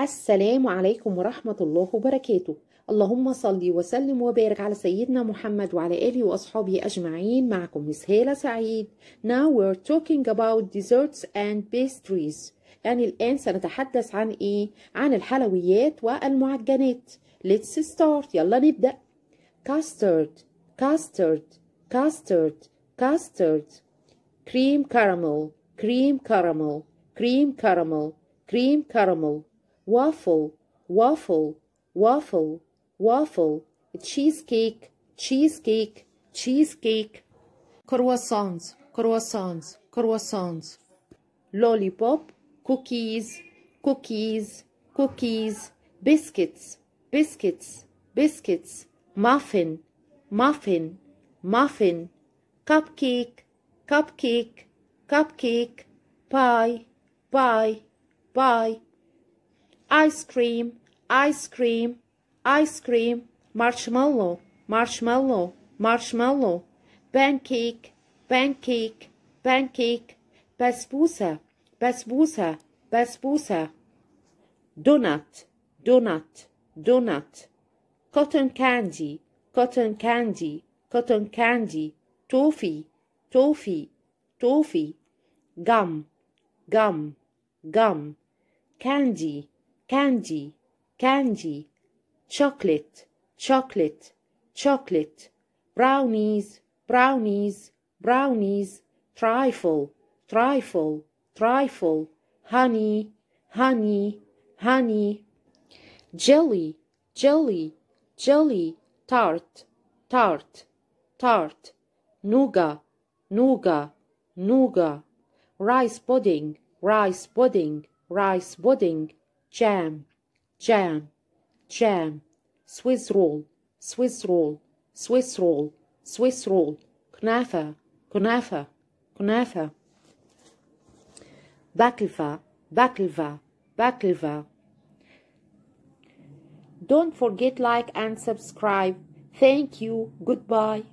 السلام عليكم ورحمة الله وبركاته اللهم صل وسلم وبارك على سيدنا محمد وعلى آله وأصحابه أجمعين معكم مس هالة سعيد Now we're talking about desserts and pastries يعني الآن سنتحدث عن إيه؟ عن الحلويات والمعجنات Let's start يلا نبدأ Custard Custard Custard Custard Cream caramel Cream caramel Cream caramel Cream caramel waffle, waffle, waffle, waffle, cheesecake, cheesecake, cheesecake, croissants, croissants, croissants, lollipop, cookies, cookies, cookies, biscuits, biscuits, biscuits, muffin, muffin, muffin, cupcake, cupcake, cupcake, pie, pie, pie, Ice cream, ice cream, ice cream, marshmallow, marshmallow, marshmallow, pancake, pancake, pancake, basbousa, basbousa, basbousa, donut, donut, donut, cotton candy, cotton candy, cotton candy, toffee, toffee, toffee, gum, gum, gum, candy, candy, candy, chocolate, chocolate, chocolate, brownies, brownies, brownies, trifle, trifle, trifle, honey, honey, honey, jelly, jelly, jelly, tart, tart, tart, nougat, nougat, nougat, rice pudding, rice pudding, rice pudding, jam, jam, jam, Swiss roll, Swiss roll, Swiss roll, Swiss roll, knafa, knafa, knafa. Baklava, baklava, baklava. Don't forget like and subscribe. Thank you. Goodbye.